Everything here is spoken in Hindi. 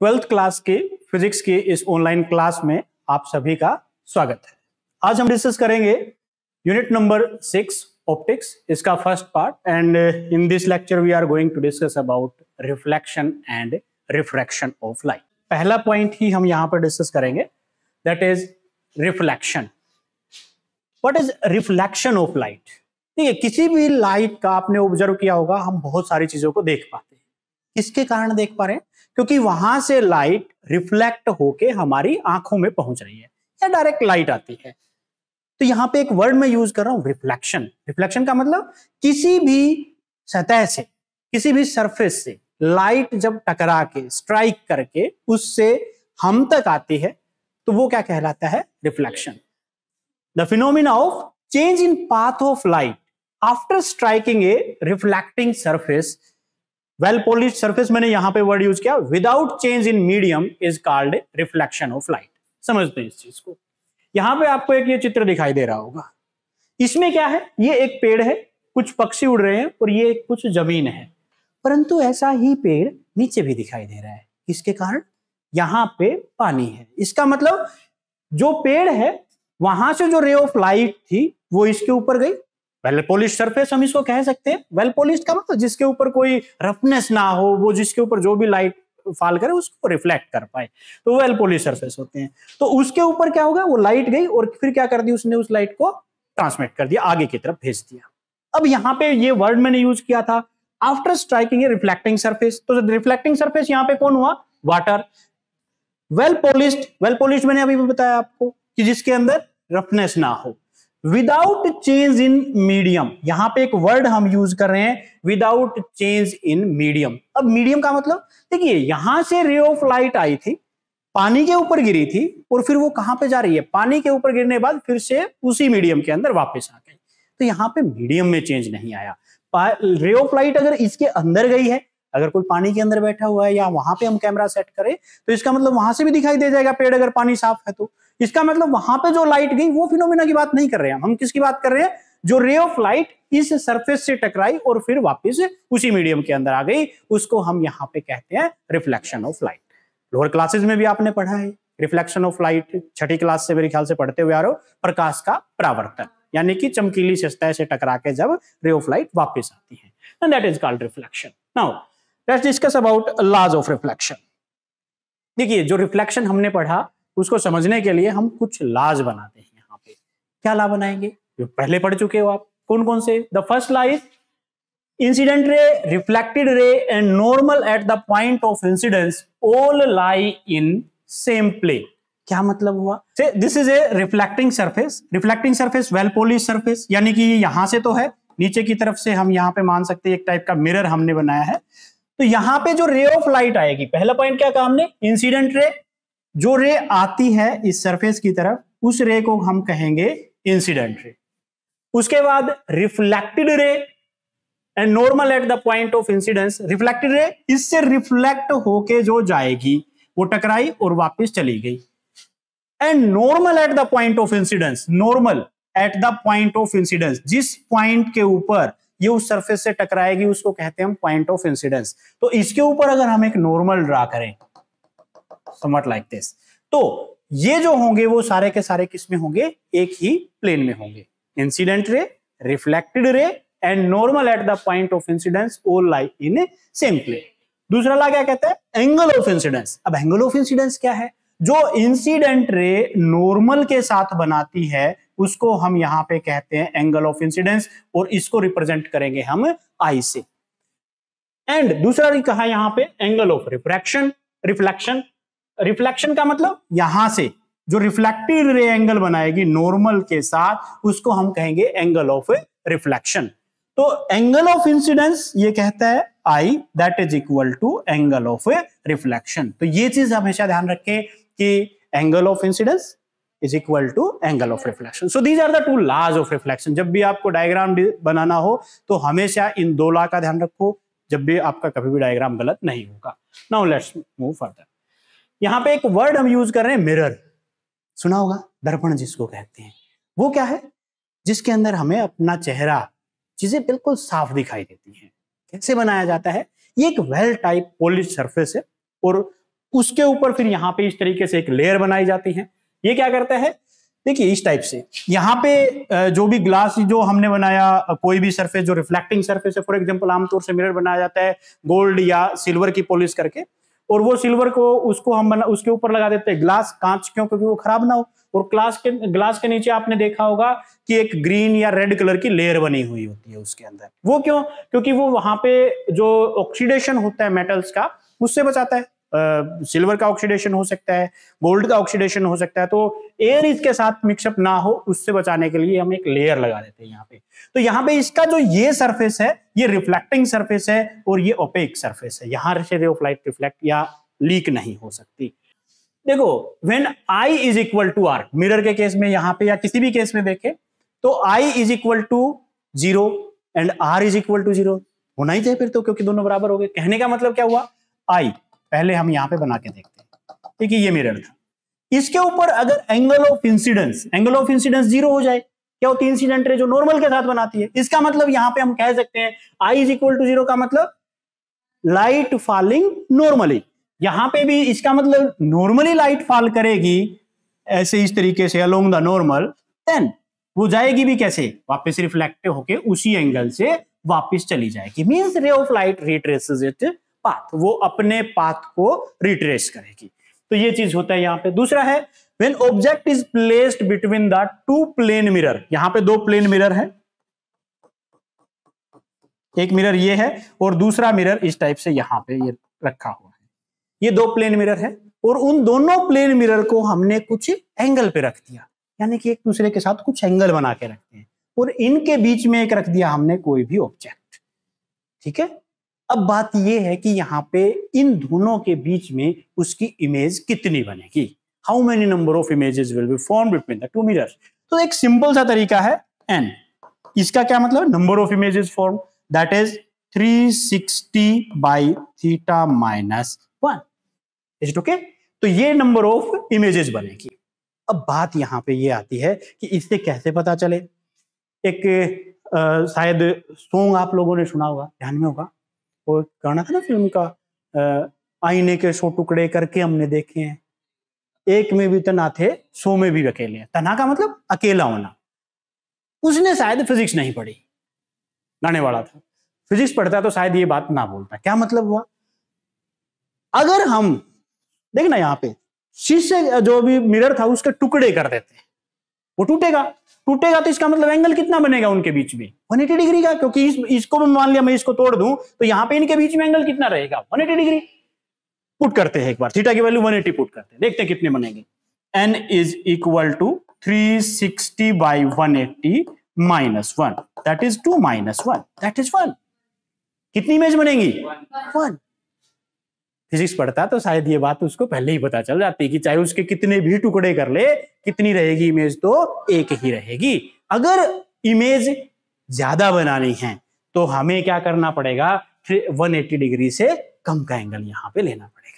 ट्वेल्थ क्लास के फिजिक्स के इस ऑनलाइन क्लास में आप सभी का स्वागत है आज हम डिस्कस करेंगे यूनिट नंबर सिक्स ऑप्टिक्स इसका first part and in this lecture we are going to discuss about reflection and refraction of light पहला पॉइंट ही हम यहाँ पर डिस्कस करेंगे that is reflection what is reflection of light ठीक है किसी भी लाइट का आपने ऑब्जर्व किया होगा हम बहुत सारी चीजों को देख पाते किसके कारण देख पा रहे हैं क्योंकि वहां से लाइट रिफ्लेक्ट होके हमारी आंखों में पहुंच रही है या डायरेक्ट लाइट आती है तो यहां पे एक वर्ड में यूज कर रहा हूं रिफ्लेक्शन रिफ्लेक्शन का मतलब किसी भी सतह से किसी भी सरफेस से लाइट जब टकरा के स्ट्राइक करके उससे हम तक आती है तो वो क्या कहलाता है reflection the phenomena of change in path of light after striking a reflecting surface well polish surface मैंने यहां पे वर्ड यूज किया without change in medium is called reflection of light समझते हैं इस चीज को यहां पे आपको एक ये चित्र दिखाई दे रहा होगा इसमें क्या है ये एक पेड़ है कुछ पक्षी उड़ रहे हैं और ये कुछ जमीन है परंतु ऐसा ही पेड़ नीचे भी दिखाई दे रहा है इसके कारण यहाँ पे पानी है इसका मतलब जो पेड़ है वहां से जो रे ऑफ लाइट थी वो इसके ऊपर गई वेल पॉलिश सरफेस हम इसको कह सकते हैं वेल पॉलिश का मतलब जिसके ऊपर कोई रफनेस ना हो वो जिसके ऊपर जो भी लाइट फाल करे उसको रिफ्लेक्ट कर पाए तो वेल पॉलिश सरफेस होते हैं तो उसके ऊपर क्या होगा वो लाइट गई और फिर क्या कर दी उसने उस लाइट को ट्रांसमिट कर दिया आगे की तरफ भेज दिया अब यहाँ पे ये वर्ड मैंने यूज किया था after striking a reflecting surface तो रिफ्लेक्टिंग सरफेस यहाँ पे कौन हुआ water well polished well polished मैंने अभी भी बताया आपको कि जिसके अंदर रफनेस ना हो विदाउट चेंज इन मीडियम यहां पे एक वर्ड हम यूज कर रहे हैं विदाउट चेंज इन मीडियम अब मीडियम का मतलब देखिए यहां से रे ऑफ लाइट आई थी पानी के ऊपर गिरी थी और फिर वो कहां पे जा रही है पानी के ऊपर गिरने बाद फिर से उसी मीडियम के अंदर वापस आ गई तो यहां पे मीडियम में चेंज नहीं आया रे ऑफ लाइट अगर इसके अंदर गई है अगर कोई पानी के अंदर बैठा हुआ है या वहां पे हम कैमरा सेट करें तो इसका मतलब वहां से भी दिखाई दे जाएगा पेड़ अगर पानी साफ है तो इसका मतलब वहां पे जो लाइट गई वो फिनोमिना की बात नहीं कर रहे हैं हम किसकी बात कर रहे हैं जो रे ऑफ लाइट इस सरफेस से टकराई और फिर वापस उसी मीडियम के अंदर आ गई उसको हम यहाँ पे कहते हैं reflection of light lower classes में भी आपने पढ़ा है रिफ्लेक्शन ऑफ लाइट छठी क्लास से मेरे ख्याल से पढ़ते हुए आ रहे हो प्रकाश का प्रावर्तन यानी कि चमकीली सस्ता से टकरा के जब रे ऑफ लाइट वापिस आती है that is called reflection now let's discuss about laws of reflection देखिए जो रिफ्लेक्शन हमने पढ़ा उसको समझने के लिए हम कुछ लाज बनाते हैं यहाँ पे क्या ला बनाएंगे जो पहले पढ़ चुके हो आप कौन कौन से the first law is incident ray reflected ray and normal at the point of incidence all lie in same plane क्या मतलब हुआ this is a reflecting surface reflecting surface well polish surface यानी कि यहां से तो है नीचे की तरफ से हम यहाँ पे मान सकते हैं एक टाइप का मिरर हमने बनाया है तो यहाँ पे जो रे ऑफ लाइट आएगी पहला पॉइंट क्या कहा हमने इंसिडेंट रे जो रे आती है इस सरफेस की तरफ उस रे को हम कहेंगे इंसिडेंट रे उसके बाद reflected ray and normal at the point of incidence reflected ray इससे रिफ्लेक्ट होके जो जाएगी वो टकराई और वापस चली गई and normal at the point of incidence normal at the point of incidence जिस पॉइंट के ऊपर ये उस सरफेस से टकराएगी उसको कहते हैं हम पॉइंट ऑफ इंसिडेंस तो इसके ऊपर अगर हम एक नॉर्मल ड्रा करें समट लाइक दिस तो ये जो होंगे वो सारे के सारे किसमें होंगे एक ही प्लेन में होंगे incident ray reflected ray and normal at the point of incidence all like in same plane दूसरा ला क्या कहता है एंगल ऑफ इंसिडेंस अब एंगल ऑफ इंसिडेंस क्या है जो इंसिडेंट रे नॉर्मल के साथ बनाती है उसको हम यहां पे कहते हैं एंगल ऑफ इंसिडेंस और इसको रिप्रेजेंट करेंगे हम आई से एंड दूसरा कहा यहां पे angle of refraction reflection reflection का मतलब यहां से जो रिफ्लेक्टेड रे एंगल बनाएगी नॉर्मल के साथ उसको हम कहेंगे एंगल ऑफ रिफ्लेक्शन तो एंगल ऑफ इंसिडेंस ये कहता है i that is equal to angle of reflection तो ये चीज हमेशा ध्यान रखें कि angle of incidence is equal to angle of reflection so these are the two laws of reflection जब भी आपको डायग्राम बनाना हो तो हमेशा इन दो ला का ध्यान रखो जब भी आपका कभी भी डायग्राम गलत नहीं होगा नाउ लेट्स मूव फर्दर यहां पे एक वर्ड हम यूज कर रहे हैं मिरर सुना होगा दर्पण जिसको कहते हैं वो क्या है जिसके अंदर हमें अपना चेहरा चीजें बिल्कुल साफ दिखाई देती हैं कैसे बनाया जाता है ये एक वेल टाइप पॉलिश सरफेस है और उसके ऊपर फिर यहाँ पे इस तरीके से एक लेयर बनाई जाती है ये क्या करता है देखिए इस टाइप से यहाँ पे जो भी ग्लास जो हमने बनाया कोई भी सरफेस जो रिफ्लेक्टिंग सरफेस है फॉर एग्जांपल आमतौर से मिरर बनाया जाता है गोल्ड या सिल्वर की पॉलिश करके और वो सिल्वर को उसको हम बना उसके ऊपर लगा देते हैं ग्लास कांच क्यों क्योंकि वो खराब ना हो और ग्लास के ग्लास के नीचे आपने देखा होगा कि एक ग्रीन या रेड कलर की लेयर बनी हुई होती है उसके अंदर वो क्यों क्योंकि वो वहां पे जो ऑक्सीडेशन होता है मेटल्स का उससे बचाता है सिल्वर का ऑक्सीडेशन हो सकता है गोल्ड का ऑक्सीडेशन हो सकता है तो एयर इसके साथ मिक्सअप ना हो उससे बचाने के लिए हम एक लेयर लगा देते हैं यहाँ पे तो यहाँ पे इसका जो ये सरफेस है ये रिफ्लेक्टिंग सरफेस है और ये ओपेक सरफेस है यहाँ से रेफ्लाइट रिफ्लेक्ट या लीक नहीं हो सकती देखो when i is equal to r mirror के केस में यहाँ पे या किसी भी केस में देखे तो i is equal to zero and r is equal to zero होना ही चाहिए फिर तो क्योंकि दोनों बराबर हो गए कहने का मतलब क्या हुआ आई पहले हम यहां पे बना के देखते हैं ठीक है ये मिरर था इसके ऊपर अगर angle of incidence angle of incidence zero हो जाए क्या होती इंसिडेंट रे जो नॉर्मल के साथ बनाती है इसका मतलब यहां पे हम कह सकते हैं i is equal to zero का मतलब लाइट फॉलिंग नॉर्मली यहां पे भी इसका मतलब नॉर्मली लाइट फॉल करेगी ऐसे इस तरीके से अलोंग द नॉर्मल देन वो जाएगी भी कैसे वापस रिफ्लेक्ट होके उसी एंगल से वापस चली जाएगी means ray of light retraces it path वो अपने पाथ को रिट्रेस करेगी तो ये चीज होता है यहाँ पे दूसरा है when object is placed between the two plane mirror यहां पे दो प्लेन मिरर है एक मिरर ये है और दूसरा मिरर इस टाइप से यहां पे ये रखा हुआ है ये दो प्लेन मिरर है और उन दोनों प्लेन मिरर को हमने कुछ एंगल पे रख दिया यानी कि एक दूसरे के साथ कुछ एंगल बना के रखते हैं और इनके बीच में एक रख दिया हमने कोई भी ऑब्जेक्ट ठीक है अब बात यह है कि यहाँ पे इन दोनों के बीच में उसकी इमेज कितनी बनेगी how many number of images will be form between the two mirrors तो एक सिंपल सा तरीका है एन इसका क्या मतलब number of images form that is 360 by theta minus one is it okay तो ये नंबर ऑफ इमेजेस बनेगी अब बात यहाँ पे ये आती है कि इससे कैसे पता चले एक आ, शायद सॉन्ग आप लोगों ने सुना होगा ध्यान में होगा वो गाना था ना फिल्म का आईने के सो टुकड़े करके हमने देखे हैं एक में भी तना थे सो में भी अकेले हैं तना का मतलब अकेला होना उसने शायद फिजिक्स नहीं पढ़ी गाने वाला था फिजिक्स पढ़ता तो शायद ये बात ना बोलता क्या मतलब हुआ अगर हम देखना यहाँ पे शीशे जो भी मिरर था उसके टुकड़े कर देते हैं वो टूटेगा टूटेगा तो इसका मतलब एंगल कितना बनेगा उनके बीच में 180 डिग्री का क्योंकि इस, इसको भी मान लिया मैं इसको तोड़ दूं तो यहां पे इनके बीच में एंगल कितना रहेगा 180 डिग्री पुट करते हैं एक बार थीटा की वैल्यू 180 पुट करते हैं देखते हैं कितने बनेंगे n is equal to three sixty by one eighty minus one that is two minus one that is one कितनी इमेज बनेगी वन फिजिक्स पढ़ता तो शायद ये बात उसको पहले ही पता चल जाती कि चाहे उसके कितने भी टुकड़े कर ले कितनी रहेगी इमेज तो एक ही रहेगी अगर इमेज ज्यादा बनानी है तो हमें क्या करना पड़ेगा 180 डिग्री से कम का एंगल यहाँ पे लेना पड़ेगा